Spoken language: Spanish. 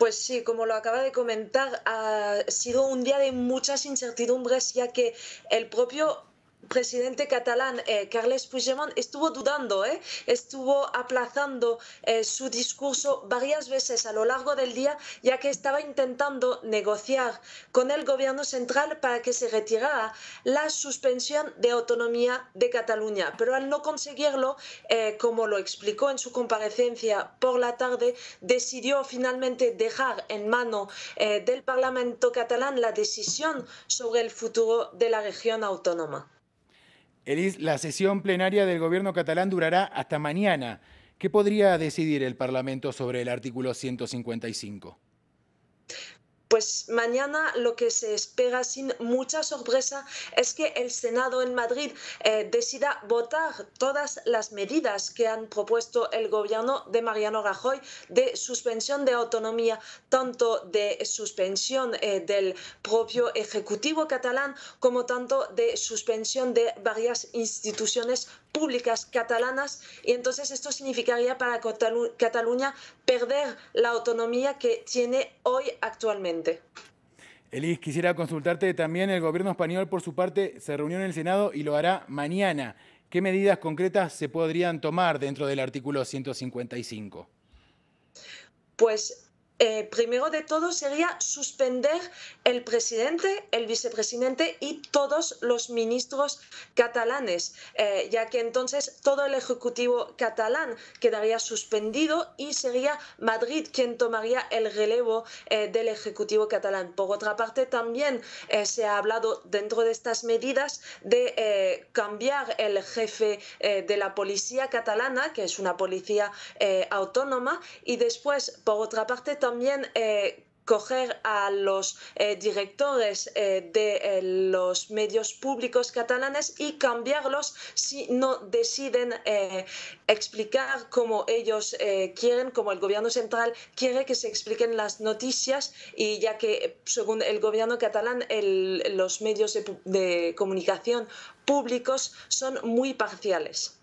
Pues sí, como lo acaba de comentar, ha sido un día de muchas incertidumbres, ya que el propio presidente catalán eh, Carles Puigdemont estuvo dudando, eh, estuvo aplazando eh, su discurso varias veces a lo largo del día, ya que estaba intentando negociar con el gobierno central para que se retirara la suspensión de autonomía de Cataluña. Pero al no conseguirlo, como lo explicó en su comparecencia por la tarde, decidió finalmente dejar en mano del Parlamento catalán la decisión sobre el futuro de la región autónoma la sesión plenaria del gobierno catalán durará hasta mañana. ¿Qué podría decidir el Parlamento sobre el artículo 155? Pues mañana lo que se espera sin mucha sorpresa es que el Senado en Madrid eh, decida votar todas las medidas que han propuesto el gobierno de Mariano Rajoy de suspensión de autonomía, tanto de suspensión eh, del propio Ejecutivo catalán como tanto de suspensión de varias instituciones públicas catalanas. Y entonces esto significaría para Cataluña perder la autonomía que tiene hoy actualmente. Elis, quisiera consultarte también, el gobierno español por su parte se reunió en el Senado y lo hará mañana. ¿Qué medidas concretas se podrían tomar dentro del artículo 155? Pues eh, primero de todo sería suspender el presidente, el vicepresidente y todos los ministros catalanes, eh, ya que entonces todo el Ejecutivo catalán quedaría suspendido y sería Madrid quien tomaría el relevo eh, del Ejecutivo catalán. Por otra parte, también se ha hablado dentro de estas medidas de cambiar el jefe de la policía catalana, que es una policía autónoma, y después, por otra parte, también también eh, coger a los eh, directores eh, de los medios públicos catalanes y cambiarlos si no deciden explicar como ellos quieren, como el gobierno central quiere que se expliquen las noticias y ya que según el gobierno catalán los medios de comunicación públicos son muy parciales.